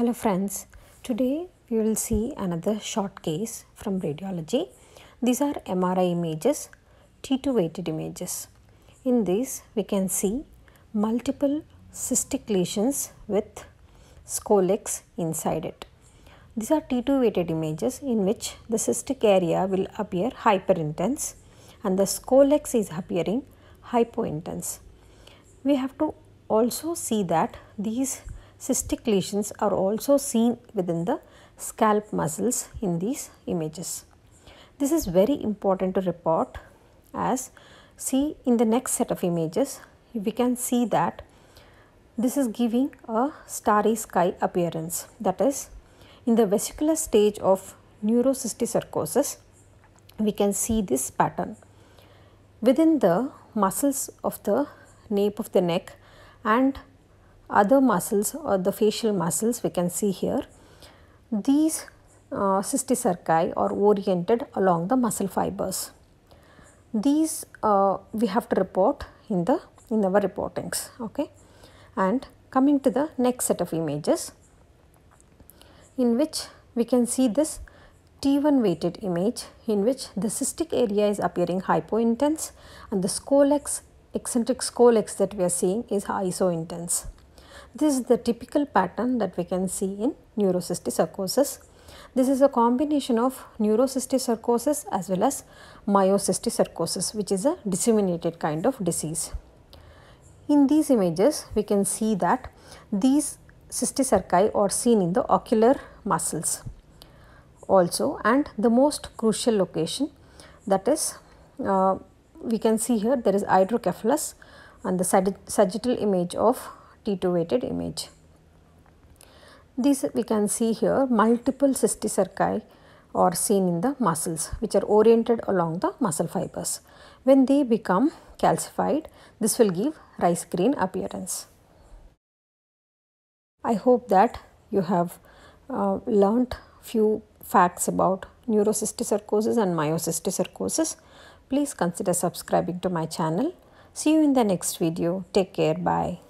Hello friends, today we will see another short case from radiology. These are MRI images, T2 weighted images. In this we can see multiple cystic lesions with scolex inside it. These are T2 weighted images in which the cystic area will appear hyperintense and the scolex is appearing hypointense. We have to also see that these Cystic lesions are also seen within the scalp muscles in these images. This is very important to report as see in the next set of images we can see that this is giving a starry sky appearance that is in the vesicular stage of neurocysticercosis, we can see this pattern. Within the muscles of the nape of the neck and other muscles or the facial muscles we can see here. These uh, cysticerci are oriented along the muscle fibers. These uh, we have to report in the in our reportings. Okay, and coming to the next set of images, in which we can see this T1 weighted image in which the cystic area is appearing hypointense and the scolex eccentric scolex that we are seeing is isointense. This is the typical pattern that we can see in neurocystic sarcosis. This is a combination of neurocystic sarcosis as well as myocystic sarcosis which is a disseminated kind of disease. In these images we can see that these cysticerci are seen in the ocular muscles also and the most crucial location that is uh, we can see here there is hydrocephalus and the sagittal image of T2-weighted image. This we can see here multiple cysticerci or seen in the muscles which are oriented along the muscle fibers. When they become calcified, this will give rice green appearance. I hope that you have uh, learnt few facts about neurocysticercosis and myocysticercosis. Please consider subscribing to my channel. See you in the next video. Take care. Bye.